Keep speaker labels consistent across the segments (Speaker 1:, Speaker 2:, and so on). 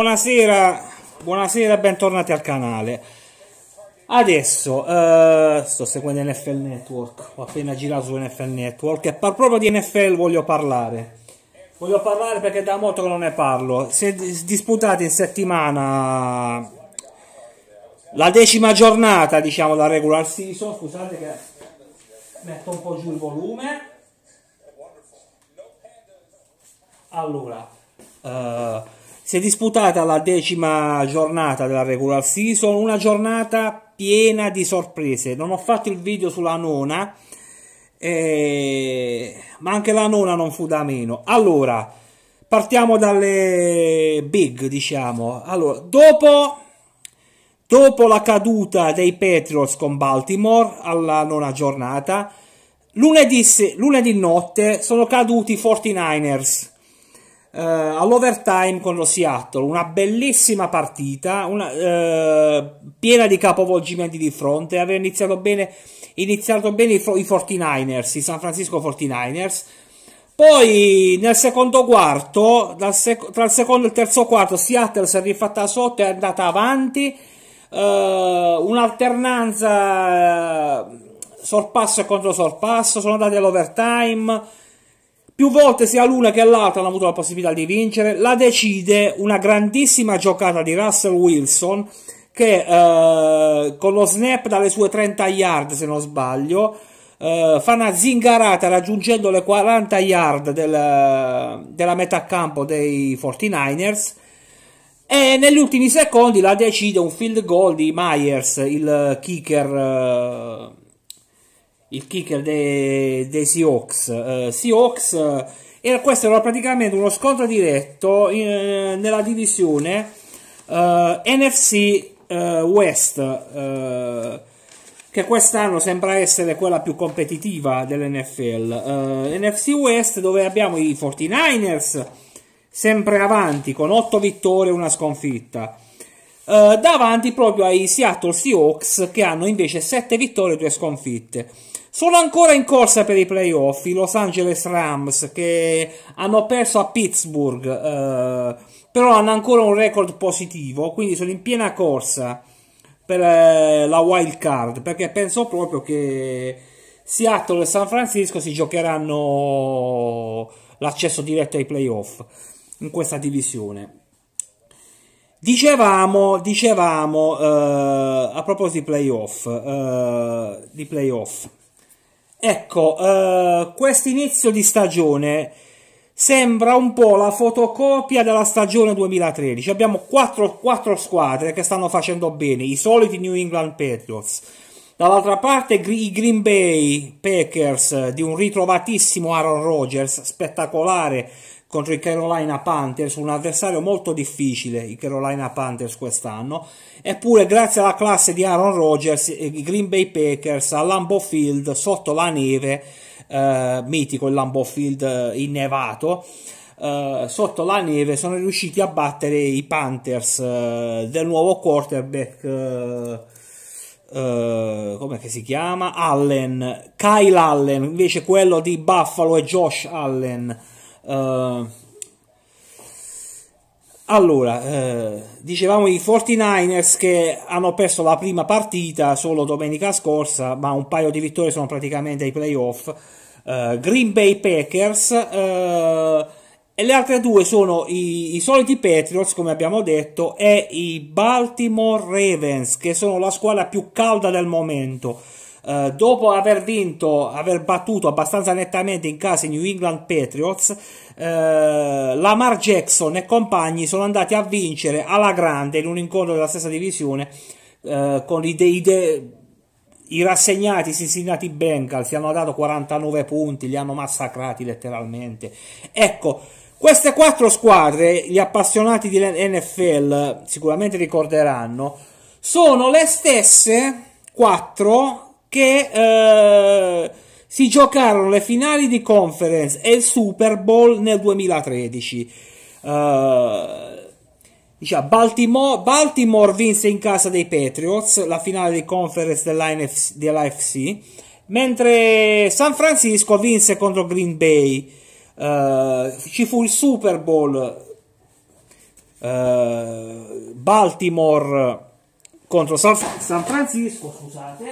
Speaker 1: Buonasera, buonasera, bentornati al canale. Adesso eh, sto seguendo NFL Network, ho appena girato su NFL Network e par- proprio di NFL voglio parlare. Voglio parlare perché da molto che non ne parlo. Si è disputata in settimana la decima giornata, diciamo, la regular season. Scusate che metto un po' giù il volume. Allora, eh, si è disputata la decima giornata della regular season, una giornata piena di sorprese. Non ho fatto il video sulla nona, eh, ma anche la nona non fu da meno. Allora, partiamo dalle big, diciamo. Allora, dopo, dopo la caduta dei Patriots con Baltimore alla nona giornata, lunedì, lunedì notte sono caduti i 49ers eh, all'overtime con lo Seattle, una bellissima partita, una, eh, piena di capovolgimenti di fronte, aveva iniziato bene, iniziato bene i, i 49ers, i San Francisco 49ers, poi nel secondo quarto, sec- tra il secondo e il terzo quarto, Seattle si è rifatta sotto, è andata avanti, eh, un'alternanza eh, sorpasso e contro sorpasso, sono andati all'overtime, più volte sia l'una che l'altra hanno avuto la possibilità di vincere. La decide una grandissima giocata di Russell Wilson che eh, con lo snap dalle sue 30 yard, se non sbaglio, eh, fa una zingarata raggiungendo le 40 yard del, della metà campo dei 49ers. E negli ultimi secondi la decide un field goal di Myers, il kicker. Eh, il kicker dei, dei Seahawks. Uh, Seahawks eh, era, questo era praticamente uno scontro diretto in, eh, nella divisione uh, NFC uh, West, uh, che quest'anno sembra essere quella più competitiva dell'NFL. NFC West dove abbiamo i 49ers sempre avanti con 8 vittorie e una sconfitta. davanti proprio ai Seattle Seahawks che hanno invece 7 vittorie e 2 sconfitte. Sono ancora in corsa per i playoff i Los Angeles Rams che hanno perso a Pittsburgh, eh, però hanno ancora un record positivo, quindi sono in piena corsa per eh, la wild card, perché penso proprio che Seattle e San Francisco si giocheranno l'accesso diretto ai playoff in questa divisione. Dicevamo, dicevamo eh, a proposito di playoff, eh, di playoff Ecco, uh, eh, questo inizio di stagione sembra un po' la fotocopia della stagione 2013. Abbiamo quattro, quattro squadre che stanno facendo bene, i soliti New England Patriots Dall'altra parte i Green Bay Packers di un ritrovatissimo Aaron Rodgers, spettacolare contro i Carolina Panthers, un avversario molto difficile, i Carolina Panthers quest'anno, eppure grazie alla classe di Aaron Rodgers, i Green Bay Packers a Lambeau Field sotto la neve, eh, mitico il Lambeau Field eh, innevato, eh, sotto la neve sono riusciti a battere i Panthers eh, del nuovo quarterback eh, eh, come si chiama? Allen, Kyle Allen, invece quello di Buffalo è Josh Allen. Uh, allora, uh, dicevamo i 49ers che hanno perso la prima partita solo domenica scorsa, ma un paio di vittorie sono praticamente ai playoff. Green Bay Packers e le altre due sono i, i, soliti Patriots, come abbiamo detto, e i Baltimore Ravens, che sono la squadra più calda del momento. Eh, dopo aver vinto, aver battuto abbastanza nettamente in casa i New England Patriots, eh, Lamar Jackson e compagni sono andati a vincere alla grande in un incontro della stessa divisione eh, con i, dei, de, i rassegnati Cincinnati Bengals. Gli hanno dato 49 punti, li hanno massacrati letteralmente. Ecco queste quattro squadre, gli appassionati di NFL sicuramente ricorderanno, sono le stesse quattro che eh, si giocarono le finali di conference e il Super Bowl nel 2013. Eh, diciamo, Baltimore, Baltimore, vinse in casa dei Patriots la finale di conference dell'AFC, dell'AFC mentre San Francisco vinse contro Green Bay eh, ci fu il Super Bowl uh, Baltimore contro San, San, Francisco, scusate.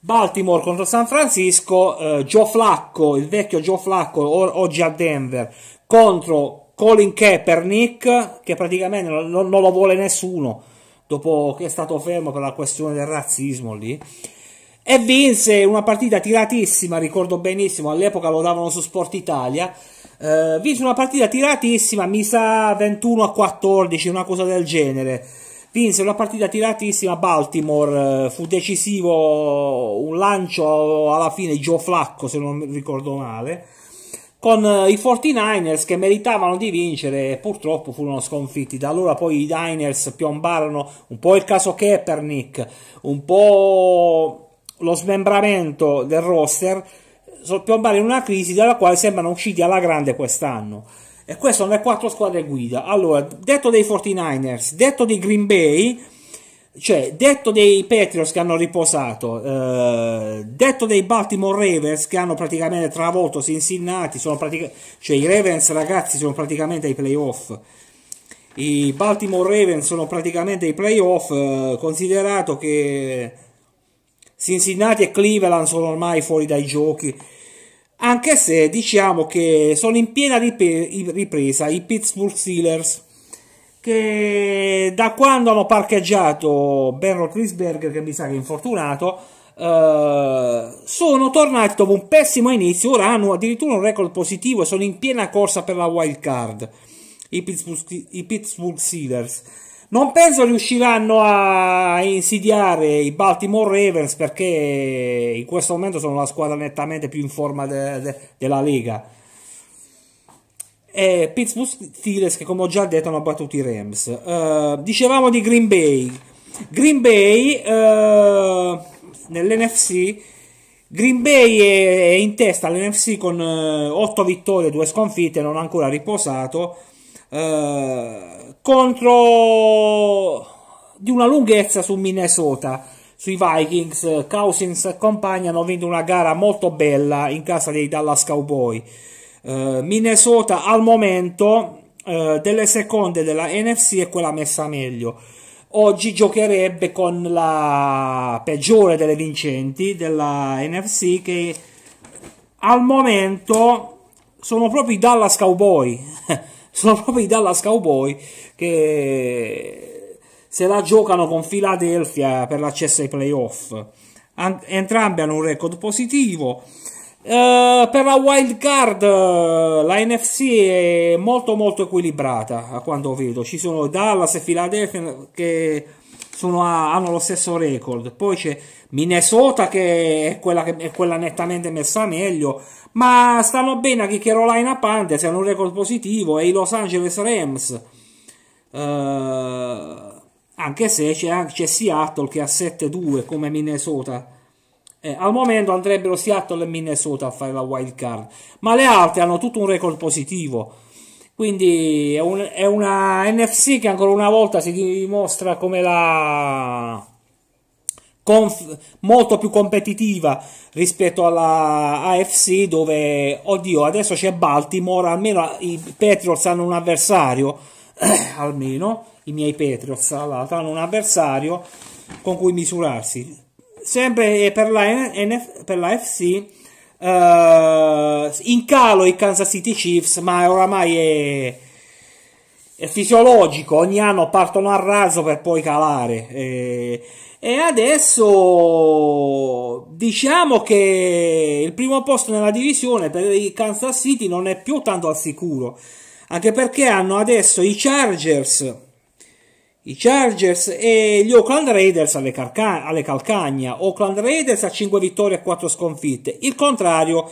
Speaker 1: Baltimore contro San Francisco, uh, Joe Flacco, il vecchio Joe Flacco, o- oggi a Denver, contro Colin Kaepernick, che praticamente non, non lo vuole nessuno, dopo che è stato fermo per la questione del razzismo lì e vinse una partita tiratissima, ricordo benissimo, all'epoca lo davano su Sport Italia. Eh, vinse una partita tiratissima, mi sa 21 a 14, una cosa del genere. Vinse una partita tiratissima a Baltimore, eh, fu decisivo un lancio alla fine Joe Flacco, se non ricordo male con eh, i 49ers che meritavano di vincere e purtroppo furono sconfitti. Da allora poi i Diners piombarono un po' il caso Kaepernick, un po' lo smembramento del roster piombare in una crisi dalla quale sembrano usciti alla grande quest'anno. E queste sono le quattro squadre guida. Allora, detto dei 49ers, detto dei Green Bay, cioè detto dei Patriots che hanno riposato, eh, detto dei Baltimore Ravens che hanno praticamente travolto Cincinnati, sono pratica- cioè i Ravens ragazzi sono praticamente ai playoff. I Baltimore Ravens sono praticamente ai playoff, eh, considerato che Cincinnati e Cleveland sono ormai fuori dai giochi. Anche se diciamo che sono in piena ripresa i Pittsburgh Steelers che da quando hanno parcheggiato Ben Roethlisberger che mi sa che è infortunato eh, sono tornati dopo un pessimo inizio ora hanno addirittura un record positivo e sono in piena corsa per la wild card i Pittsburgh, i Pittsburgh Steelers non penso riusciranno a insidiare i Baltimore Ravens perché in questo momento sono la squadra nettamente più in forma de- de- della Lega. E eh, Pittsburgh Steelers che come ho già detto hanno battuto i Rams. Uh, dicevamo di Green Bay. Green Bay uh, eh, nell'NFC Green Bay è, in testa all'NFC con 8 vittorie e 2 sconfitte, non ha ancora riposato. Eh, contro di una lunghezza su Minnesota, sui Vikings. Cousins e compagni hanno vinto una gara molto bella in casa dei Dallas Cowboy. Eh, Minnesota al momento eh, delle seconde della NFC è quella messa meglio. Oggi giocherebbe con la peggiore delle vincenti della NFC che al momento sono proprio i Dallas Cowboy. sono proprio i Dallas Cowboy che se la giocano con Philadelphia per l'accesso ai playoff. Entrambi hanno un record positivo. Uh, per la wild card la NFC è molto molto equilibrata a quanto vedo ci sono Dallas e Philadelphia che a, hanno lo stesso record poi c'è Minnesota che è quella, che è quella nettamente messa meglio ma stanno bene anche Carolina Panthers hanno un record positivo e i Los Angeles Rams eh, anche se c'è, c'è Seattle che ha 7-2 come Minnesota eh, al momento andrebbero Seattle e Minnesota a fare la wild card ma le altre hanno tutto un record positivo quindi è, un, è una NFC che ancora una volta si dimostra come la conf- molto più competitiva rispetto alla AFC dove, oddio, adesso c'è Baltimore, almeno i Patriots hanno un avversario, almeno i miei Patriots hanno un avversario con cui misurarsi. Sempre per la, NF- per la FC uh, eh, in calo i Kansas City Chiefs, ma oramai è è fisiologico, ogni anno partono a raso per poi calare. E, e adesso diciamo che il primo posto nella divisione per i Kansas City non è più tanto al sicuro, anche perché hanno adesso i Chargers, i Chargers e gli Oakland Raiders alle, carca- alle calcagna, Oakland Raiders a 5 vittorie e 4 sconfitte, il contrario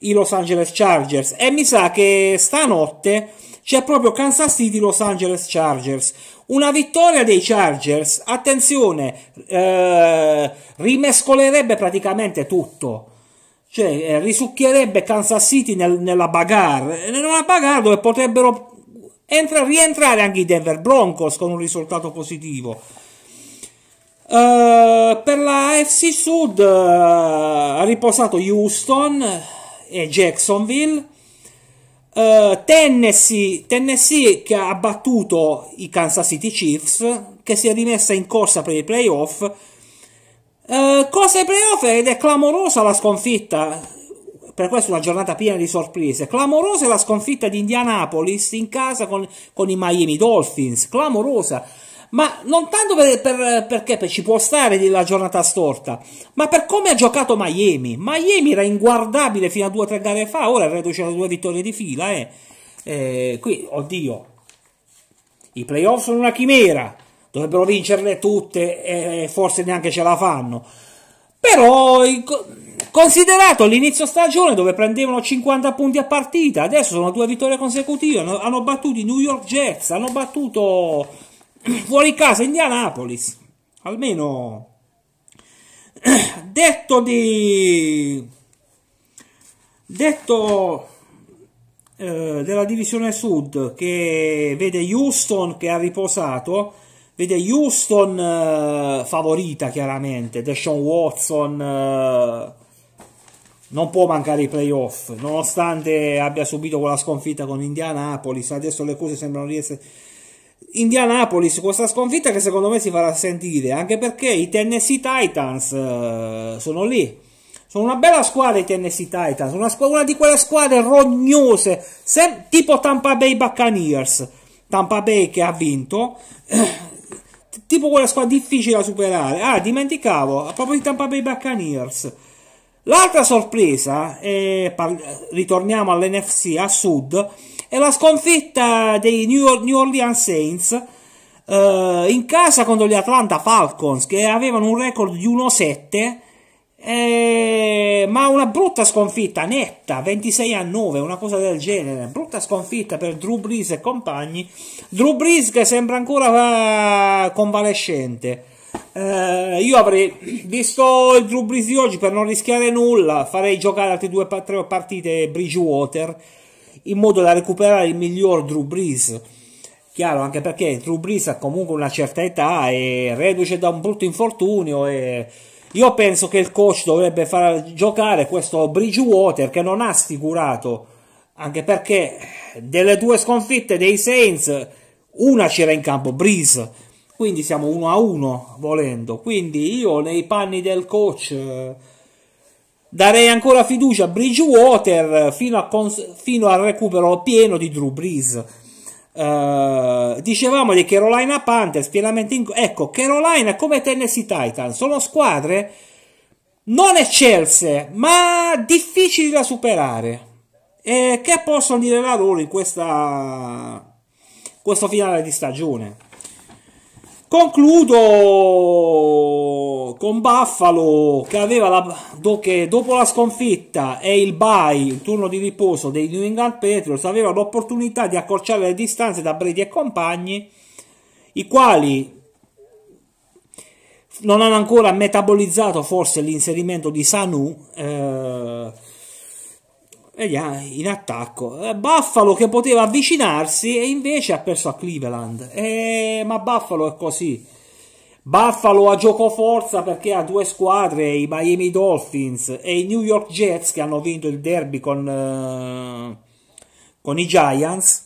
Speaker 1: i Los Angeles Chargers e mi sa che stanotte c'è proprio Kansas City Los Angeles Chargers. Una vittoria dei Chargers, attenzione, eh, rimescolerebbe praticamente tutto. Cioè, eh, risucchierebbe Kansas City nel, nella bagarre, in eh, una bagarre dove potrebbero entra, rientrare anche i Denver Broncos con un risultato positivo. Uh, per la FC Sud uh, ha riposato Houston e Jacksonville. Uh, Tennessee, Tennessee che ha battuto i Kansas City Chiefs, che si è rimessa in corsa per i playoff. Uh, cosa i playoff ed è clamorosa la sconfitta. Per questo una giornata piena di sorprese. Clamorosa la sconfitta di Indianapolis in casa con, con i Miami Dolphins. Clamorosa ma non tanto per, per, perché per, ci può stare la giornata storta, ma per come ha giocato Miami. Miami era inguardabile fino a due o tre gare fa, ora è reduce da due vittorie di fila. Eh. Eh, qui, oddio, i playoff sono una chimera, dovrebbero vincerle tutte e forse neanche ce la fanno. Però considerato l'inizio stagione dove prendevano 50 punti a partita, adesso sono due vittorie consecutive, hanno, battuto i New York Jets, hanno battuto fuori casa Indianapolis. Almeno detto di detto eh, della divisione sud che vede Houston che ha riposato vede Houston eh, favorita chiaramente Deshaun Watson eh, non può mancare i playoff nonostante abbia subito quella sconfitta con Indianapolis adesso le cose sembrano di essere Indianapolis questa sconfitta che secondo me si farà sentire anche perché i Tennessee Titans eh, sono lì sono una bella squadra i Tennessee Titans una, squ- una di quelle squadre rognose se- tipo Tampa Bay Buccaneers Tampa Bay che ha vinto tipo quella squadra difficile da superare ah dimenticavo a proposito di Tampa Bay Buccaneers L'altra sorpresa, par- ritorniamo all'NFC a sud, è la sconfitta dei New, New Orleans Saints eh, in casa contro gli Atlanta Falcons che avevano un record di 1-7 eh, ma una brutta sconfitta netta 26 a 9 una cosa del genere brutta sconfitta per Drew Brees e compagni Drew Brees che sembra ancora eh, convalescente eh, io avrei visto il Drew Brees di oggi per non rischiare nulla, farei giocare altre due tre partite Bridgewater in modo da recuperare il miglior Drew Brees. Chiaro, anche perché Drew Brees ha comunque una certa età e reduce da un brutto infortunio e io penso che il coach dovrebbe far giocare questo Bridgewater che non ha sicurato, anche perché delle due sconfitte dei Saints una c'era in campo Breeze quindi siamo 1 a 1 volendo. Quindi io nei panni del coach eh, darei ancora fiducia a Bridgewater fino, a cons- fino al recupero pieno di Drew Brees. Uh, dicevamo di Carolina Panthers pienamente in... ecco Carolina come Tennessee Titans sono squadre non eccelse ma difficili da superare e che possono dire la loro in questa questo finale di stagione Concludo con Buffalo che, la, che, dopo la sconfitta e il bye, il turno di riposo dei New England Patriots, aveva l'opportunità di accorciare le distanze da Brady e compagni, i quali non hanno ancora metabolizzato forse l'inserimento di Sanu. Eh, Vediamo, in attacco. Eh, Buffalo che poteva avvicinarsi e invece ha perso a Cleveland. E... ma Buffalo è così. Buffalo a forza perché ha due squadre, i Miami Dolphins e i New York Jets che hanno vinto il derby con, eh, con i Giants.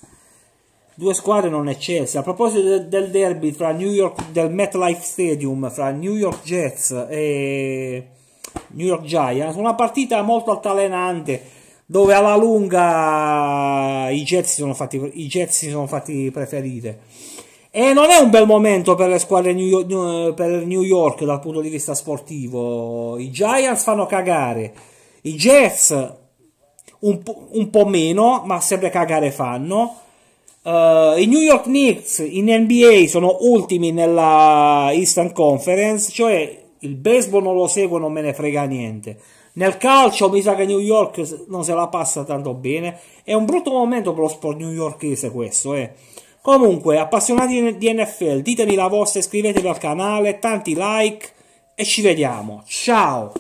Speaker 1: Due squadre non eccesse. A proposito del, del derby fra New York, del MetLife Stadium fra New York Jets e New York Giants, una partita molto altalenante dove alla lunga i Jets si sono fatti, i Jets sono fatti preferire. E non è un bel momento per le squadre New York, per New York dal punto di vista sportivo. I Giants fanno cagare, i Jets un, po', un po meno, ma sempre cagare fanno. Uh, I New York Knicks in NBA sono ultimi nella Eastern Conference, cioè il baseball non lo seguono, me ne frega niente. Nel calcio mi sa che New York non se la passa tanto bene. È un brutto momento per lo sport newyorkese questo, eh. Comunque, appassionati di NFL, ditemi la vostra, iscrivetevi al canale, tanti like e ci vediamo. Ciao!